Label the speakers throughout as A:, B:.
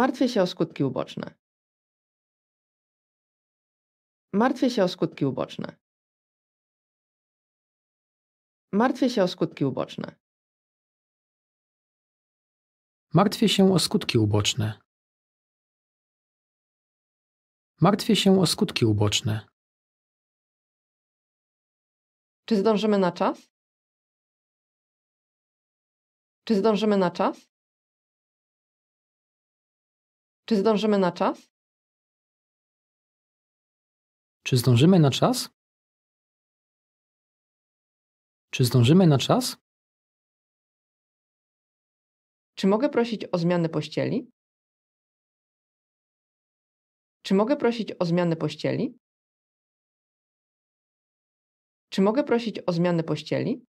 A: Martwię się o skutki uboczne. Martwię się o skutki uboczne. Martwię się o skutki uboczne. Martwię się o skutki uboczne. Martwię się o skutki uboczne. Czy zdążymy na czas? Czy zdążymy na czas? Czy zdążymy na czas? Czy zdążymy na czas? Czy zdążymy na czas? Czy mogę prosić o zmianę pościeli? Czy mogę prosić o zmianę pościeli? Czy mogę prosić o zmianę pościeli?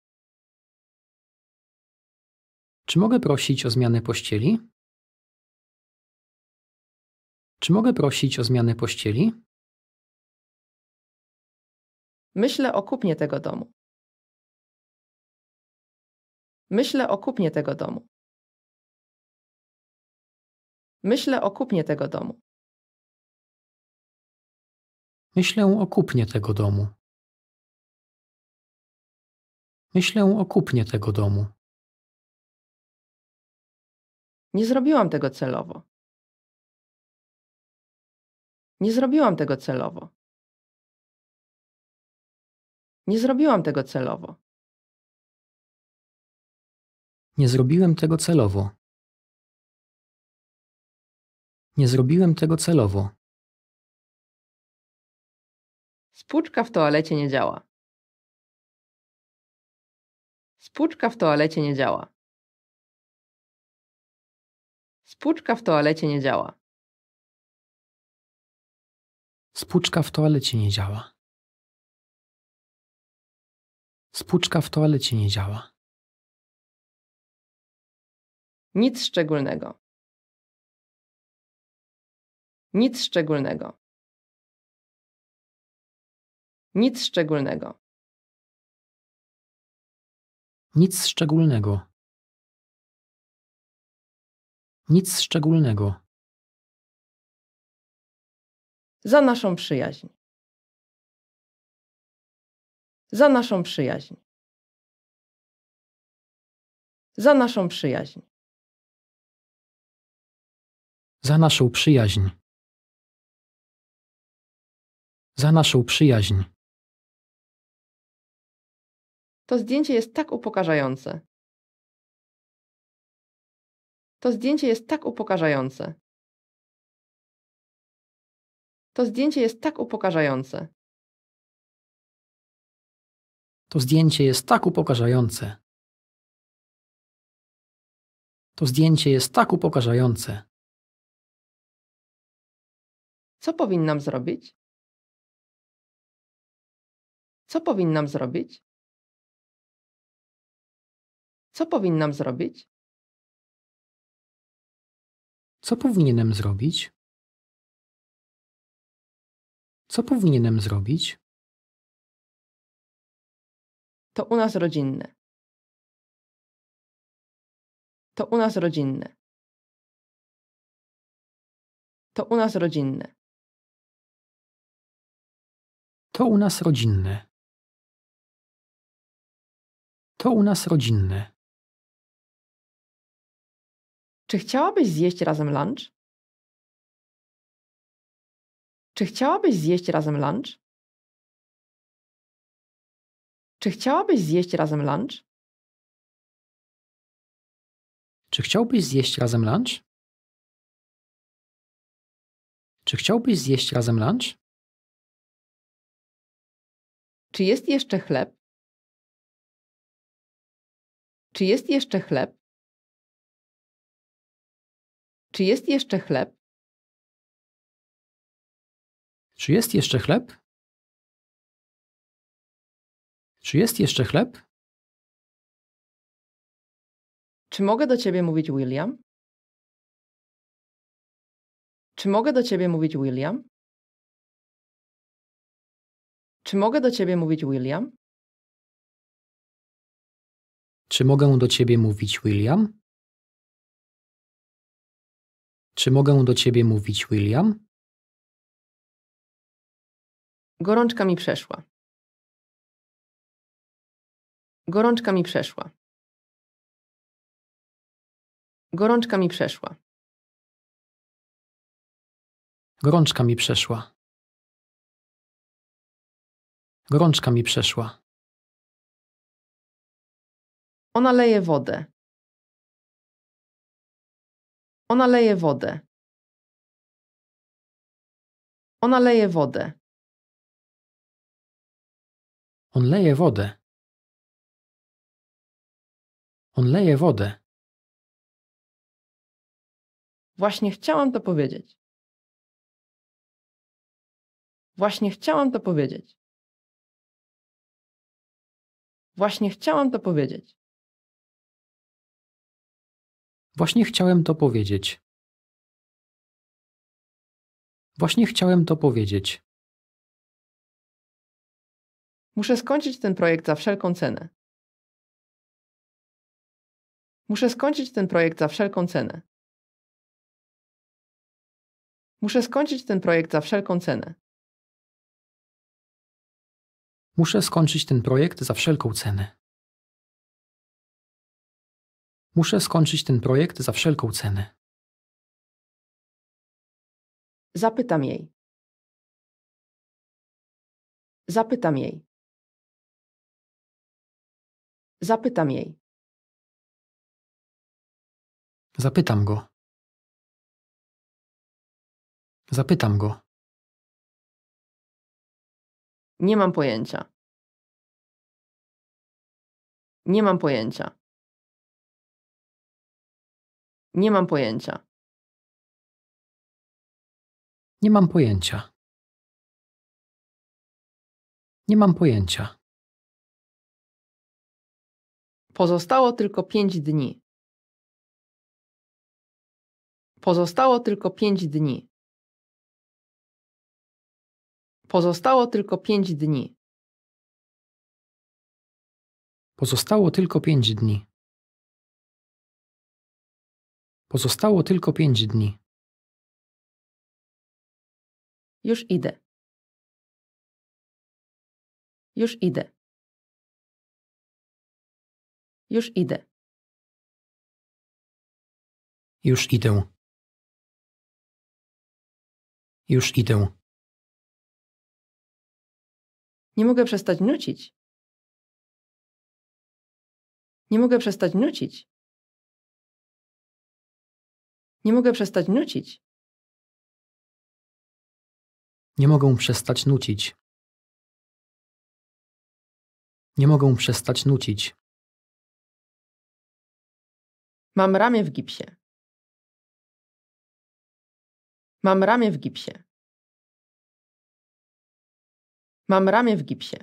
A: Czy mogę prosić o zmianę pościeli? Czy mogę prosić o zmianę pościeli? Myślę o kupnie tego domu. Myślę o kupnie tego domu. Myślę o kupnie tego domu. Myślę o kupnie tego domu. Myślę o kupnie tego domu. Nie zrobiłam tego celowo. Nie zrobiłam tego celowo. Nie zrobiłam tego celowo. Nie zrobiłem tego celowo. Nie zrobiłem tego celowo. Spłuczka w toalecie nie działa. Spłuczka w toalecie nie działa. Spłuczka w toalecie nie działa. Spuczka w toalecie nie działa. Spuczka w toalecie nie działa. Nic szczególnego. Nic szczególnego. Nic szczególnego. Nic szczególnego. Nic szczególnego. Za naszą przyjaźń. Za naszą przyjaźń. Za naszą przyjaźń. Za naszą przyjaźń. Za naszą przyjaźń. To zdjęcie jest tak upokarzające. To zdjęcie jest tak upokarzające. To zdjęcie jest tak upokarzające. To zdjęcie jest tak upokarzające. To zdjęcie jest tak upokarzające. Co powinnam zrobić? Co powinnam zrobić? Co powinnam zrobić? Co powinienem zrobić? Co powinienem zrobić? To u nas rodzinne. To u nas rodzinne. To u nas rodzinne. To u nas rodzinne. To u nas rodzinne. Czy chciałabyś zjeść razem lunch? Czy chciałabyś zjeść razem lunch? Czy chciałabyś zjeść razem lunch? Czy chciałbyś zjeść razem lunch? Czy chciałbyś zjeść razem lunch? Czy jest jeszcze chleb? Czy jest jeszcze chleb? Czy jest jeszcze chleb? Czy jest jeszcze chleb? Czy jest jeszcze chleb? Czy mogę do ciebie mówić William? Czy mogę do ciebie mówić William? Czy mogę do ciebie mówić William? Czy mogę do ciebie mówić William? Czy mogę do ciebie mówić William? Gorączka mi przeszła. Gorączka mi przeszła. Gorączka mi przeszła. Gorączka mi przeszła. Gorączka mi przeszła. Ona leje wodę. Ona leje wodę. Ona leje wodę. On leje wodę. On leje wodę. Właśnie chciałam to powiedzieć. Właśnie chciałam to powiedzieć. Właśnie chciałam to powiedzieć. Właśnie chciałem to powiedzieć. Właśnie chciałem to powiedzieć. Muszę skończyć ten projekt za wszelką cenę. Muszę skończyć ten projekt za wszelką cenę. Muszę skończyć ten projekt za wszelką cenę. Muszę skończyć ten projekt za wszelką cenę. Muszę skończyć ten projekt za wszelką cenę. Zapytam jej. Zapytam jej. Zapytam jej. Zapytam go. Zapytam go. Nie mam pojęcia. Nie mam pojęcia. Nie mam pojęcia. Nie mam pojęcia. Nie mam pojęcia. Pozostało tylko pięć dni. Pozostało tylko pięć dni. Pozostało tylko pięć dni. Pozostało tylko pięć dni. Pozostało tylko pięć dni. Już idę. Już idę. Już idę. Już idę. Już idę. Nie mogę przestać nucić. Nie mogę przestać nucić. Nie mogę przestać nucić. Nie mogą przestać nucić. Nie mogą przestać nucić. Mam ramię w gipsie. Mam ramię w gipsie. Mam ramię w gipsie.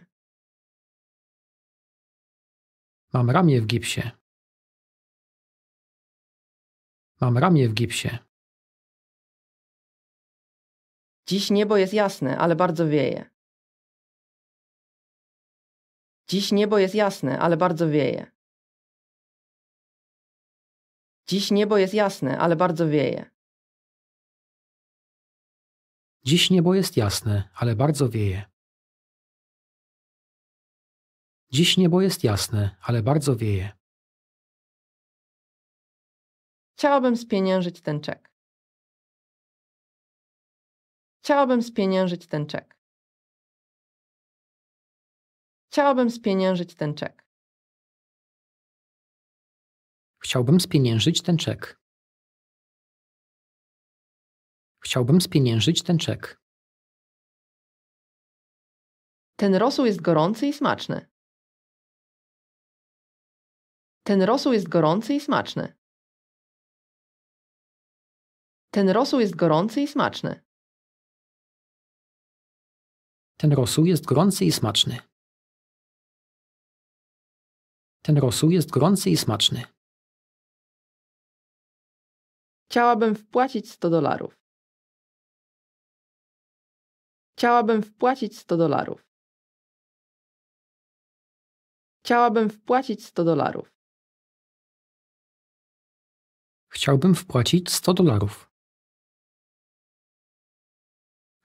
A: Mam ramię w gipsie. Mam ramię w gipsie. Dziś niebo jest jasne, ale bardzo wieje. Dziś niebo jest jasne, ale bardzo wieje. Dziś niebo jest jasne, ale bardzo wieje. Dziś niebo jest jasne, ale bardzo wieje. Dziś niebo jest jasne, ale bardzo wieje. Chciałabym spieniężyć ten czek. Chciałabym spieniężyć ten czek. Chciałabym spieniężyć ten czek. Chciałbym spieniężyć ten czek. Chciałbym spieniężyć ten czek. Ten rosół jest gorący i smaczny. Ten rosół jest gorący i smaczny. Ten rosół jest gorący i smaczny. Ten rosół jest gorący i smaczny. Ten rosół jest gorący i smaczny. Chciałabym wpłacić 100 dolarów. Chciałabym wpłacić 100 dolarów. Chciałabym wpłacić 100 dolarów. Chciałbym wpłacić 100 dolarów.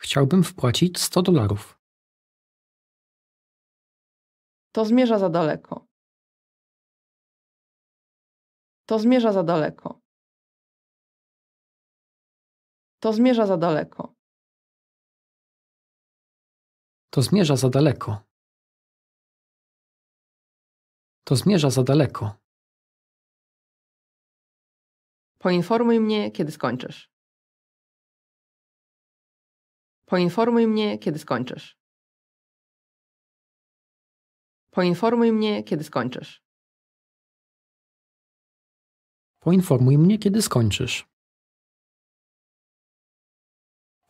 A: Chciałbym wpłacić 100 dolarów. To zmierza za daleko. To zmierza za daleko. To zmierza za daleko. To zmierza za daleko. To zmierza za daleko. Poinformuj mnie, kiedy skończysz. Poinformuj mnie, kiedy skończysz. Poinformuj mnie, kiedy skończysz. Poinformuj mnie, kiedy skończysz.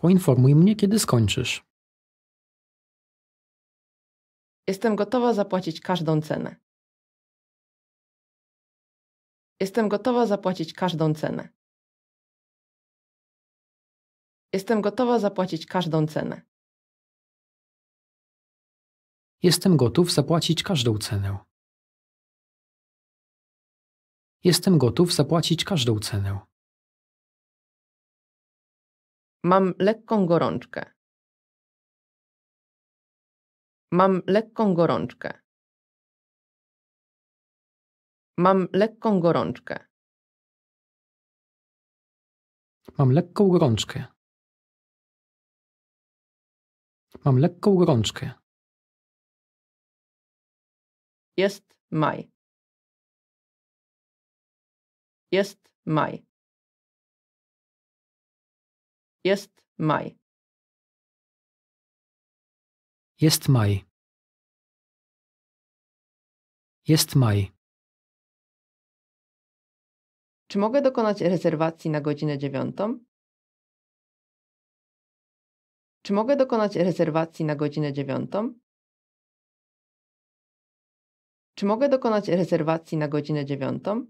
A: Poinformuj mnie, kiedy skończysz. Jestem gotowa zapłacić każdą cenę. Jestem gotowa zapłacić każdą cenę. Jestem gotowa zapłacić każdą cenę. Jestem gotów zapłacić każdą cenę. Jestem gotów zapłacić każdą cenę. Mam lekką gorączkę. Mam lekką gorączkę. Mam lekką gorączkę. Mam lekką gorączkę. Mam lekką gorączkę. Jest maj. Jest maj. Jest maj. Jest maj. Jest maj. Czy mogę dokonać rezerwacji na godzinę dziewiątą? Czy mogę dokonać rezerwacji na godzinę dziewiątą? Czy mogę dokonać rezerwacji na godzinę dziewiątą?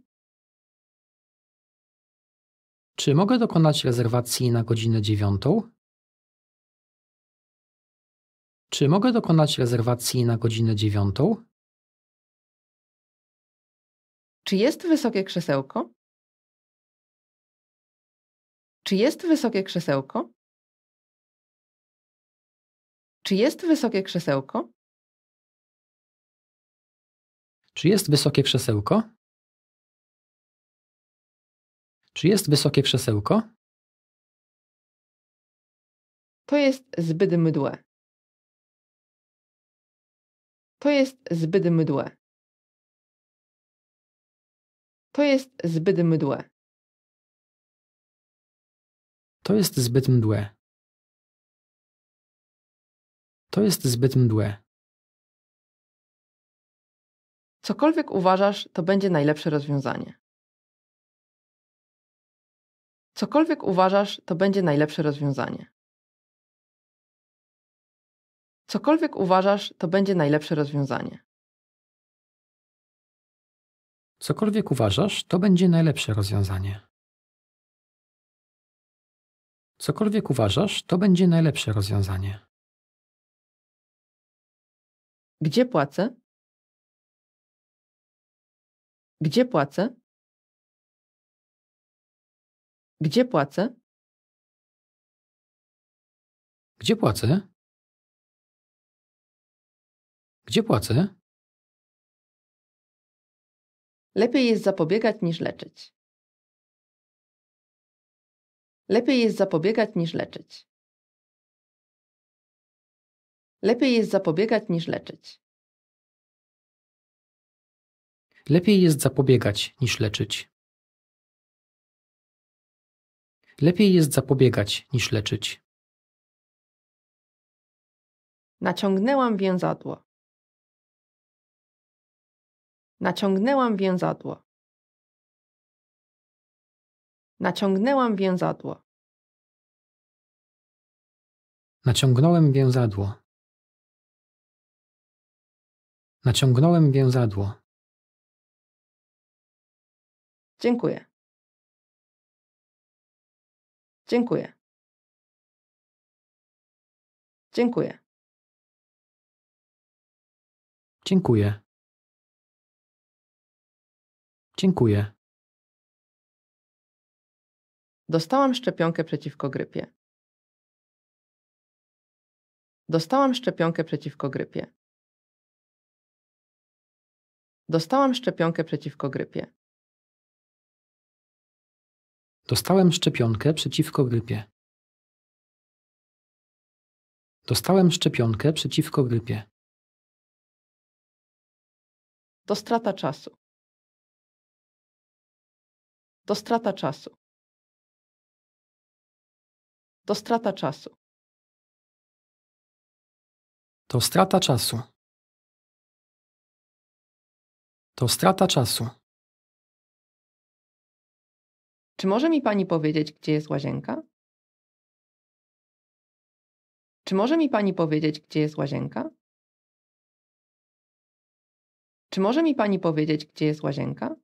A: Czy mogę dokonać rezerwacji na godzinę dziewiątą? Czy mogę dokonać rezerwacji na godzinę dziewiątą? Czy jest wysokie krzesełko? Czy jest wysokie krzesełko? Czy jest wysokie krzesełko? Czy jest wysokie krzesełko? Czy jest wysokie krzesełko? To jest zbyt mydłe. To jest zbyt mydłe. To jest zbyt mydłe. To jest zbyt mdłe. To jest zbyt mdłe. Cokolwiek uważasz, to będzie najlepsze rozwiązanie. Cokolwiek uważasz, to będzie najlepsze rozwiązanie. Cokolwiek uważasz, to będzie najlepsze rozwiązanie. Cokolwiek uważasz, to będzie najlepsze rozwiązanie. Cokolwiek uważasz, to będzie najlepsze rozwiązanie. Gdzie płacę? Gdzie płacę? Gdzie płacę? Gdzie płacę? Gdzie płacę? Lepiej jest zapobiegać niż leczyć. Lepiej jest zapobiegać niż leczyć. Lepiej jest zapobiegać niż leczyć. Lepiej jest zapobiegać niż leczyć. Lepiej jest zapobiegać niż leczyć. Naciągnęłam więzadło. Naciągnęłam więzadło. Naciągnęłam więzadło. Naciągnąłem więzadło. Naciągnąłem więzadło. Dziękuję. Dziękuję. Dziękuję. Dziękuję. Dziękuję. Dostałam szczepionkę przeciwko grypie. Dostałam szczepionkę przeciwko grypie. Dostałam szczepionkę przeciwko grypie. Dostałem szczepionkę przeciwko grypie. Dostałem szczepionkę przeciwko grypie. To strata czasu. To strata czasu. To strata czasu. To strata czasu. To strata czasu. Czy może mi pani powiedzieć, gdzie jest łazienka? Czy może mi pani powiedzieć, gdzie jest łazienka? Czy może mi pani powiedzieć, gdzie jest łazienka?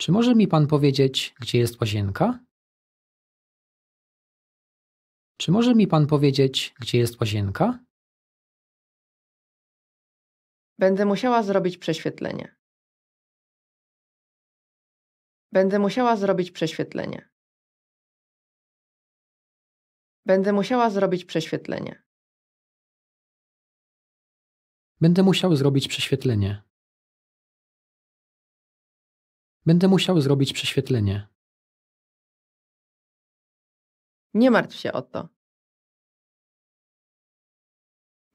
A: Czy może mi pan powiedzieć, gdzie jest łazienka? Czy może mi pan powiedzieć, gdzie jest łazienka? Będę musiała zrobić prześwietlenie. Będę musiała zrobić prześwietlenie. Będę musiała zrobić prześwietlenie. Będę musiał zrobić prześwietlenie. Będę musiał zrobić prześwietlenie. Nie martw się o to.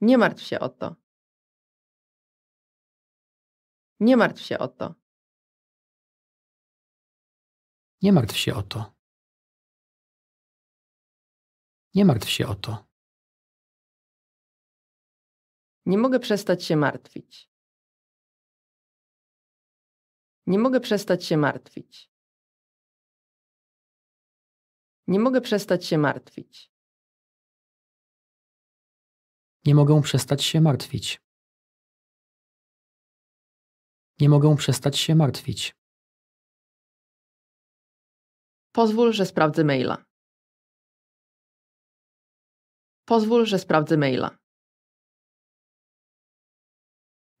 A: Nie martw się o to. Nie martw się o to. Nie martw się o to. Nie martw się o to. Nie mogę przestać się martwić. Nie mogę przestać się martwić. Nie mogę przestać się martwić. Nie mogę przestać się martwić. Nie mogę przestać się martwić. Pozwól, że sprawdzę maila. Pozwól, że sprawdzę maila.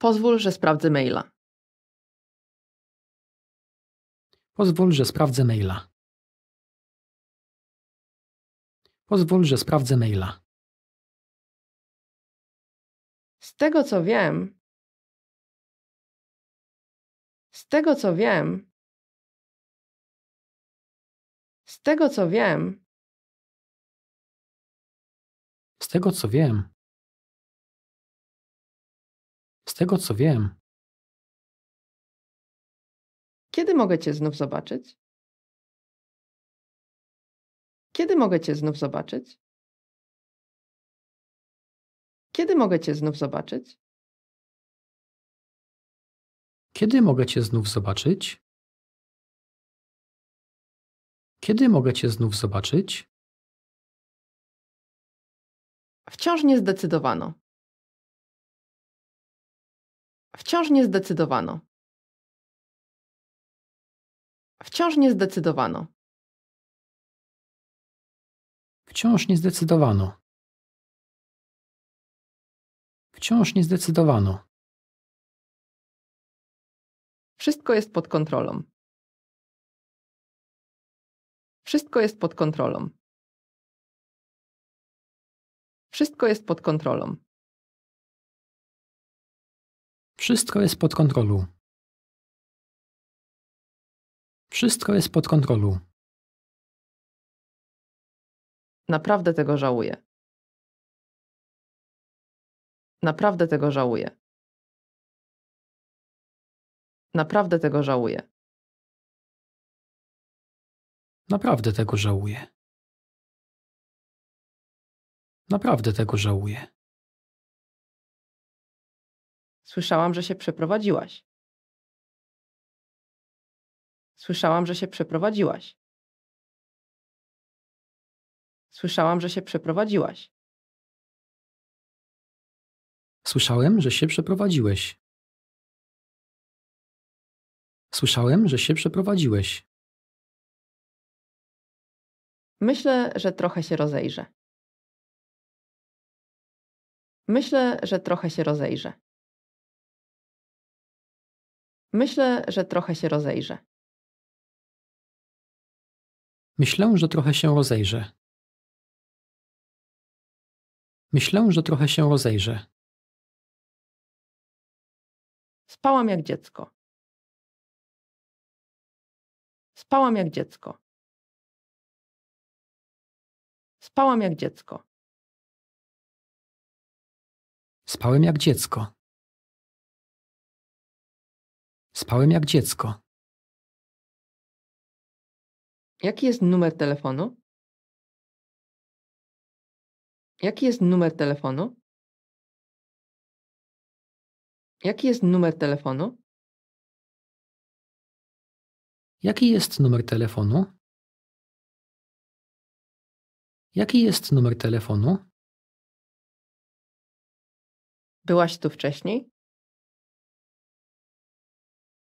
A: Pozwól, że sprawdzę maila. Pozwól, że sprawdzę maila. Pozwól, że sprawdzę maila. Z tego co wiem, z tego co wiem, z tego co wiem. Z tego co wiem. Z tego co wiem. Kiedy mogę cię znów zobaczyć? Kiedy mogę cię znów zobaczyć? Kiedy mogę cię znów zobaczyć? Kiedy mogę cię znów zobaczyć? Kiedy mogę Cię znów zobaczyć? Wciąż nie zdecydowano. Wciąż nie zdecydowano. Wciąż nie zdecydowano. Wciąż nie zdecydowano. Wciąż nie zdecydowano. Wszystko jest pod kontrolą. Wszystko jest pod kontrolą. Wszystko jest pod kontrolą. Wszystko jest pod kontrolą. Wszystko jest pod kontrolą. Naprawdę tego żałuję. Naprawdę tego żałuję. Naprawdę tego żałuję. Naprawdę tego żałuję. Naprawdę tego żałuję. Słyszałam, że się przeprowadziłaś. Słyszałam, że się przeprowadziłaś. Słyszałam, że się przeprowadziłaś. Słyszałem, że się przeprowadziłeś. Słyszałem, że się przeprowadziłeś. Myślę, że trochę się rozejrzę. Myślę, że trochę się rozejrzę. Myślę, że trochę się rozejrzę. Myślę, że trochę się rozejrzę. Myślę, że trochę się rozejrzę. Spałam jak dziecko. Spałam jak dziecko. Spałam jak dziecko. Spałem jak dziecko. Spałem jak dziecko. Jaki jest numer telefonu? Jaki jest numer telefonu? Jaki jest numer telefonu? Jaki jest numer telefonu? Jaki jest numer telefonu? Byłaś tu wcześniej?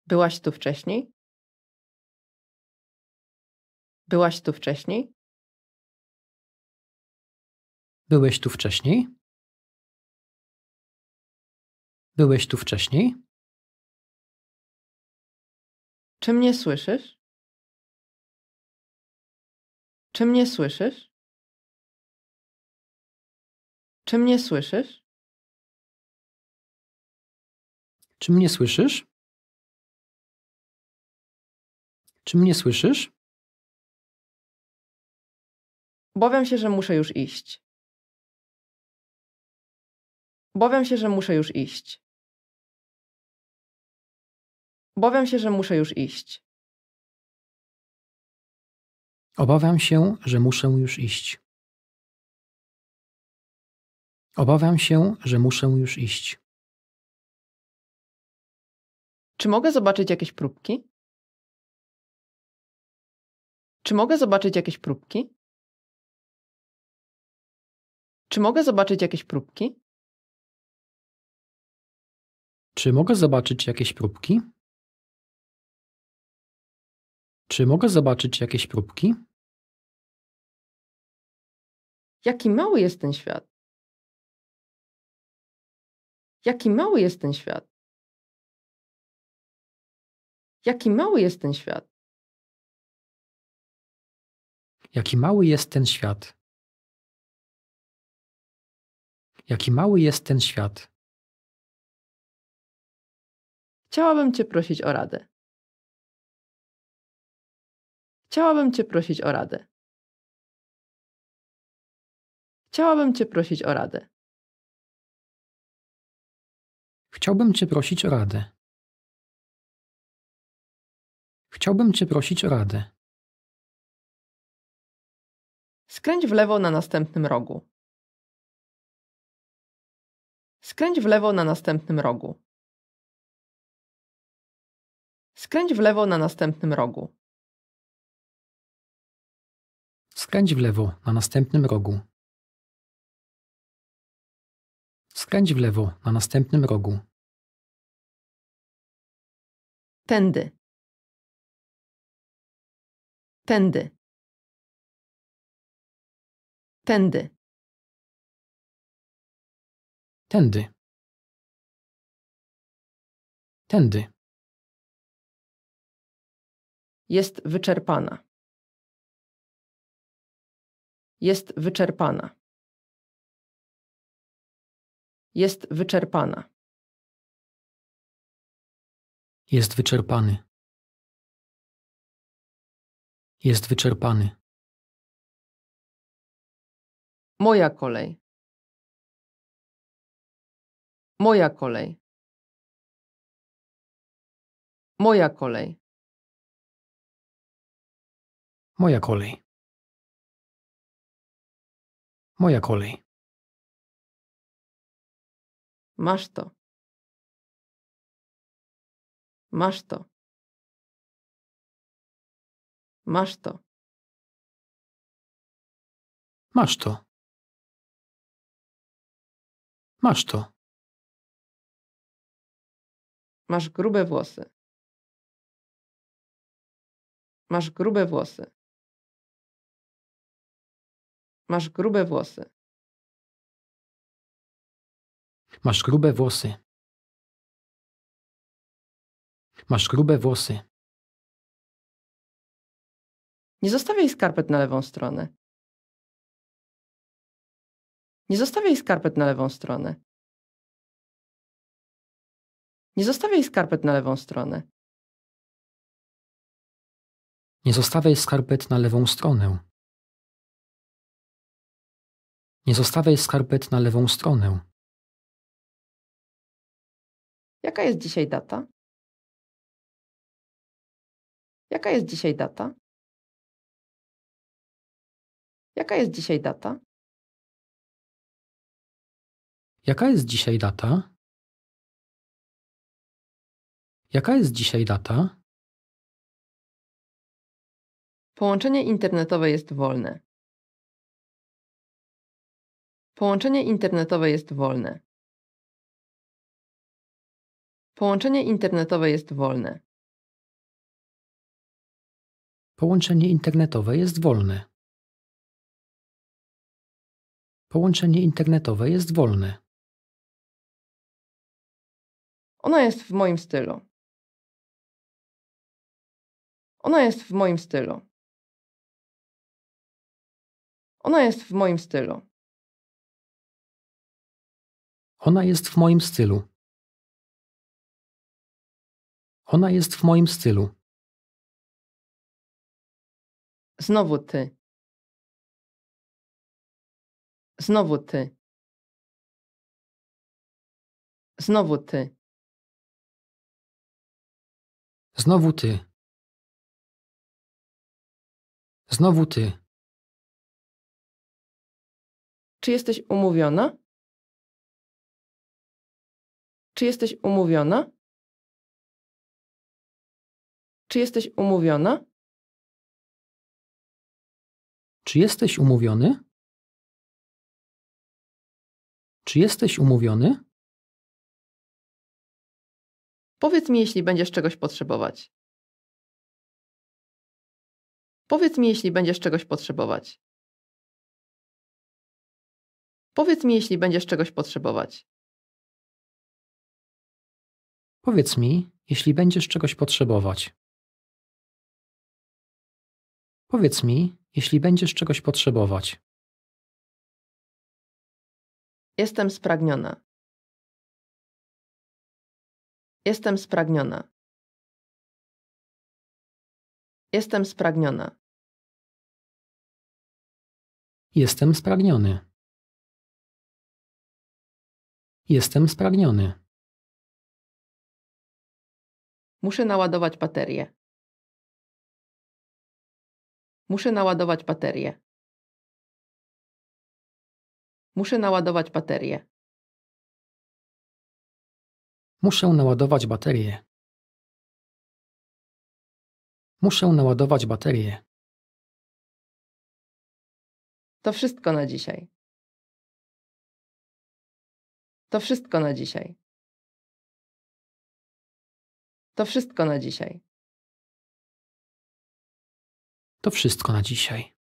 A: Byłaś tu wcześniej? Byłaś tu wcześniej? Byłeś tu wcześniej? Byłeś tu wcześniej? Czy mnie słyszysz? Czy mnie słyszysz? Czy mnie słyszysz? Czy mnie słyszysz? Czy mnie słyszysz? Obawiam się, że muszę już iść. Obawiam się, że muszę już iść. Obawiam się, że muszę już iść. Obawiam się, że muszę już iść. Obawiam się, że muszę już iść. Czy mogę zobaczyć jakieś próbki? Czy mogę zobaczyć jakieś próbki? Czy mogę zobaczyć jakieś próbki? Czy mogę zobaczyć jakieś próbki? Czy mogę zobaczyć jakieś próbki? Jaki mały jest ten świat. Jaki mały jest ten świat. Jaki mały jest ten świat. Jaki mały jest ten świat. Jaki mały jest ten świat. Chciałabym Cię prosić o radę. Chciałabym Cię prosić o radę. Chciałabym Cię prosić o radę. Chciałbym Cię prosić o radę. Chciałbym Cię prosić o radę. Skręć w lewo na następnym rogu. Skręć w lewo na następnym rogu. Skręć w lewo na następnym rogu. Skręć w lewo na następnym rogu. Skręć w lewo na następnym rogu. Tędy. Tędy. Tędy. Tędy. Tędy. Jest wyczerpana. Jest wyczerpana. Jest wyczerpana. Jest wyczerpany. Jest wyczerpany. Moja kolej. Moja kolej. Moja kolej. Moja kolej. Moja kolej. Masz to. Masz to. Masz to. Masz to. Masz to. Masz grube włosy. Masz grube włosy. Masz grube włosy. Masz grube włosy. Masz grube włosy. Nie zostawiaj skarpet na lewą stronę. Nie zostawiaj skarpet na lewą stronę. Nie zostawiaj skarpet na lewą stronę. Nie zostawiaj skarpet na lewą stronę. Nie zostawiaj skarpet na lewą stronę. Jaka jest dzisiaj data? Jaka jest dzisiaj data? Jaka jest dzisiaj data? Jaka jest dzisiaj data? Jaka jest dzisiaj data? Połączenie internetowe jest wolne. Połączenie internetowe jest wolne. Połączenie internetowe jest wolne. Połączenie internetowe jest wolne. Połączenie internetowe jest wolne. Ona jest w moim stylu. Ona jest w moim stylu. Ona jest w moim stylu. Ona jest w moim stylu. Ona jest w moim stylu. Znowu ty. Znowu ty. Znowu ty. Znowu ty. Znowu ty. Czy jesteś umówiona? Czy jesteś umówiona? Czy jesteś umówiona? Czy jesteś umówiony? Czy jesteś umówiony? Powiedz mi, jeśli będziesz czegoś potrzebować. Powiedz mi, jeśli będziesz czegoś potrzebować. Powiedz mi, jeśli będziesz czegoś potrzebować. Powiedz mi, jeśli będziesz czegoś potrzebować. Powiedz mi, jeśli będziesz czegoś potrzebować. Jestem spragniona. Jestem spragniona. Jestem spragniona. Jestem spragniony. Jestem spragniony. Muszę naładować baterię. Muszę naładować baterię. Muszę naładować baterię. Muszę naładować baterię. Muszę naładować baterię. To wszystko na dzisiaj. To wszystko na dzisiaj. To wszystko na dzisiaj. To wszystko na dzisiaj.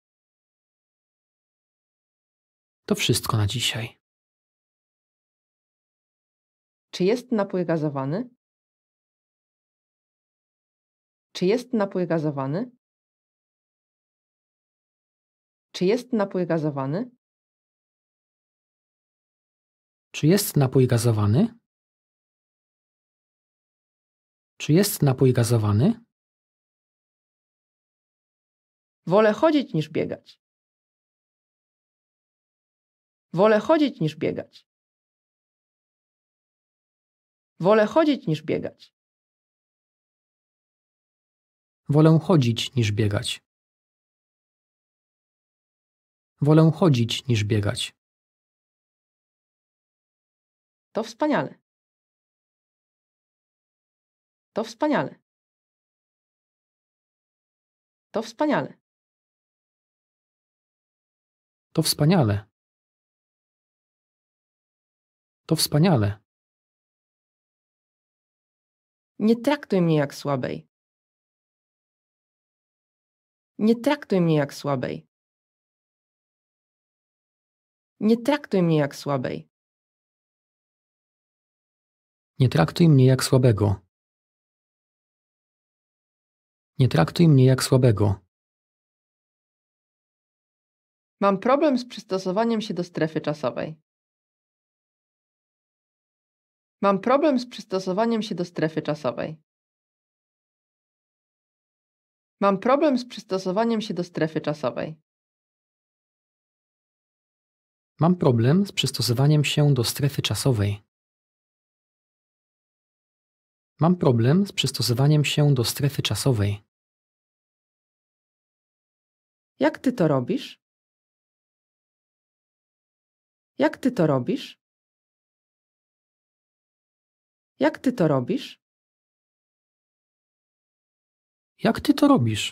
A: To wszystko na dzisiaj. Czy jest napój gazowany? Czy jest napój gazowany? Czy jest napój gazowany? Czy jest napój gazowany? Czy jest napój gazowany? Wolę chodzić niż biegać. Wolę chodzić niż biegać. Wolę chodzić niż biegać. Wolę chodzić niż biegać. Wolę chodzić niż biegać. To wspaniale. To wspaniale. To wspaniale. To wspaniale! To wspaniale! Nie traktuj mnie jak słabej. Nie traktuj mnie jak słabej. Nie traktuj mnie jak słabej. Nie traktuj mnie jak słabego. Nie traktuj mnie jak słabego. Mam problem z przystosowaniem się do strefy czasowej. Mam problem z przystosowaniem się do strefy czasowej. Mam problem z przystosowaniem się do strefy czasowej. Mam problem z przystosowaniem się do strefy czasowej. Mam problem z przystosowaniem się do strefy czasowej. Jak ty to robisz? Jak ty to robisz? Jak ty to robisz? Jak ty to robisz?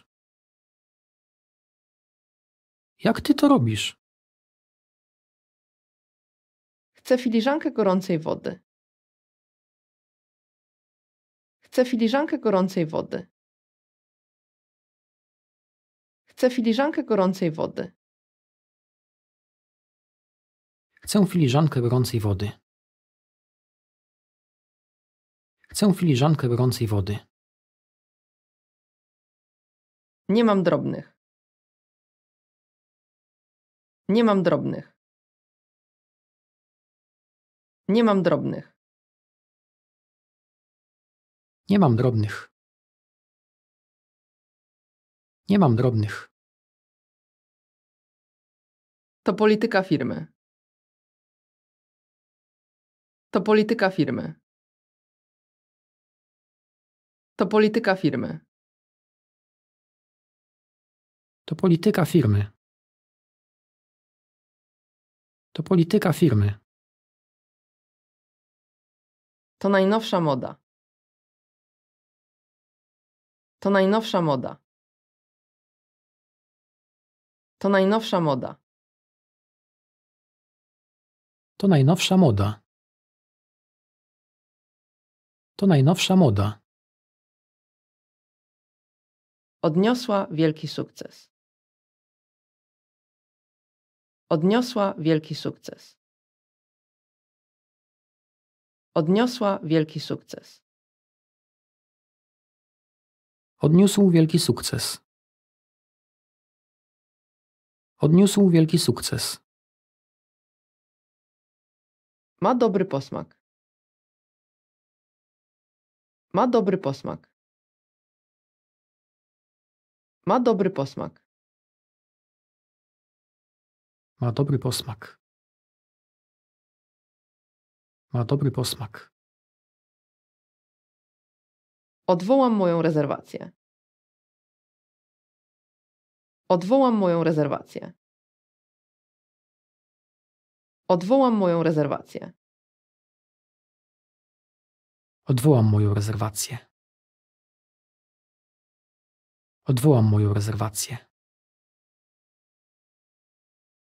A: Jak ty to robisz? Chcę filiżankę gorącej wody. Chcę filiżankę gorącej wody. Chcę filiżankę gorącej wody. Chcę filiżankę gorącej wody. Chcę filiżankę gorącej wody. Nie mam drobnych. Nie mam drobnych. Nie mam drobnych. Nie mam drobnych. Nie mam drobnych. To polityka firmy. To polityka firmy. To polityka firmy. To polityka firmy. To polityka firmy. To najnowsza moda. To najnowsza moda. To najnowsza moda. To najnowsza moda. To najnowsza moda. Odniosła wielki sukces. Odniosła wielki sukces. Odniosła wielki sukces. Odniósł wielki sukces. Odniósł wielki sukces. Ma dobry posmak. Ma dobry posmak. Ma dobry posmak. Ma dobry posmak. Ma dobry posmak. Odwołam moją rezerwację. Odwołam moją rezerwację. Odwołam moją rezerwację. Odwołam moją rezerwację. Odwołam moją rezerwację.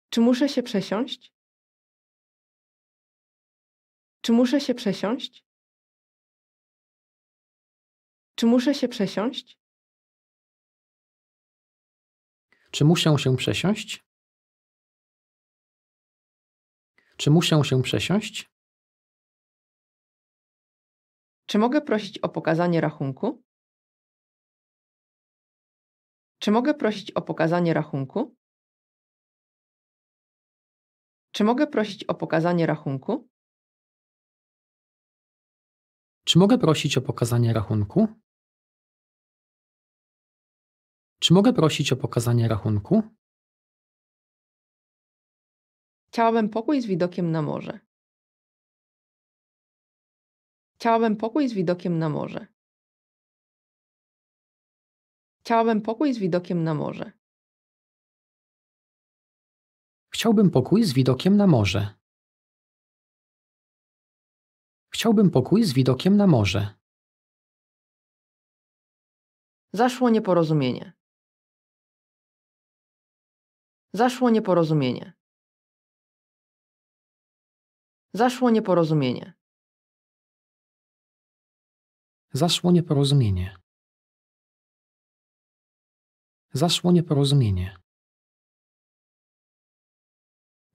A: Czy muszę się przesiąść? Czy muszę się przesiąść? Czy muszę się przesiąść? Czy muszę się przesiąść? Czy muszę się przesiąść? Czy mogę prosić o pokazanie rachunku? Czy mogę prosić o pokazanie rachunku? Czy mogę prosić o pokazanie rachunku? Czy mogę prosić o pokazanie rachunku? Czy mogę prosić o pokazanie rachunku? Chciałabym pokój z widokiem na morze. Chciałabym pokój z widokiem na morze. Chciałabym pokój z widokiem na morze. Chciałbym pokój z widokiem na morze. Chciałbym pokój z widokiem na morze. Zaszło nieporozumienie. Zaszło nieporozumienie. Zaszło nieporozumienie. Zaszło nieporozumienie. Zaszło nieporozumienie.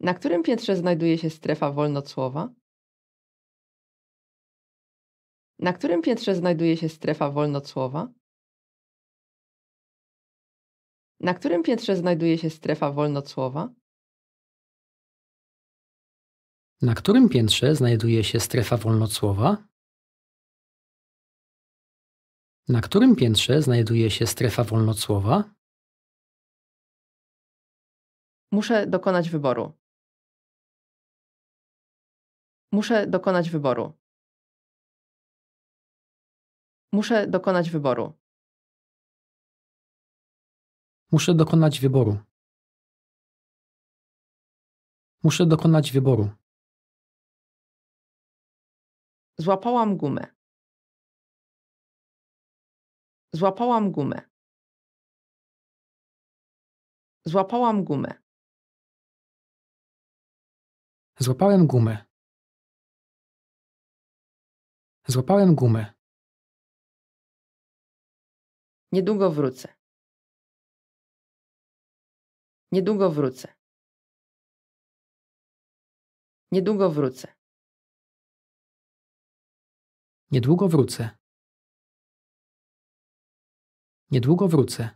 A: Na którym piętrze znajduje się strefa wolno słowa? Na którym piętrze znajduje się strefa wolno słowa? Na którym piętrze znajduje się strefa wolno słowa? Na którym piętrze znajduje się strefa wolno słowa? Na którym piętrze znajduje się strefa wolnocłowa? Muszę dokonać wyboru. Muszę dokonać wyboru. Muszę dokonać wyboru. Muszę dokonać wyboru. Muszę dokonać wyboru. Złapałam gumę. Złapałam gumę. Złapałam gumę. Złapałem gumę. Złapałem gumę. Niedługo wrócę. Niedługo wrócę. Niedługo wrócę. Niedługo wrócę. Niedługo wrócę.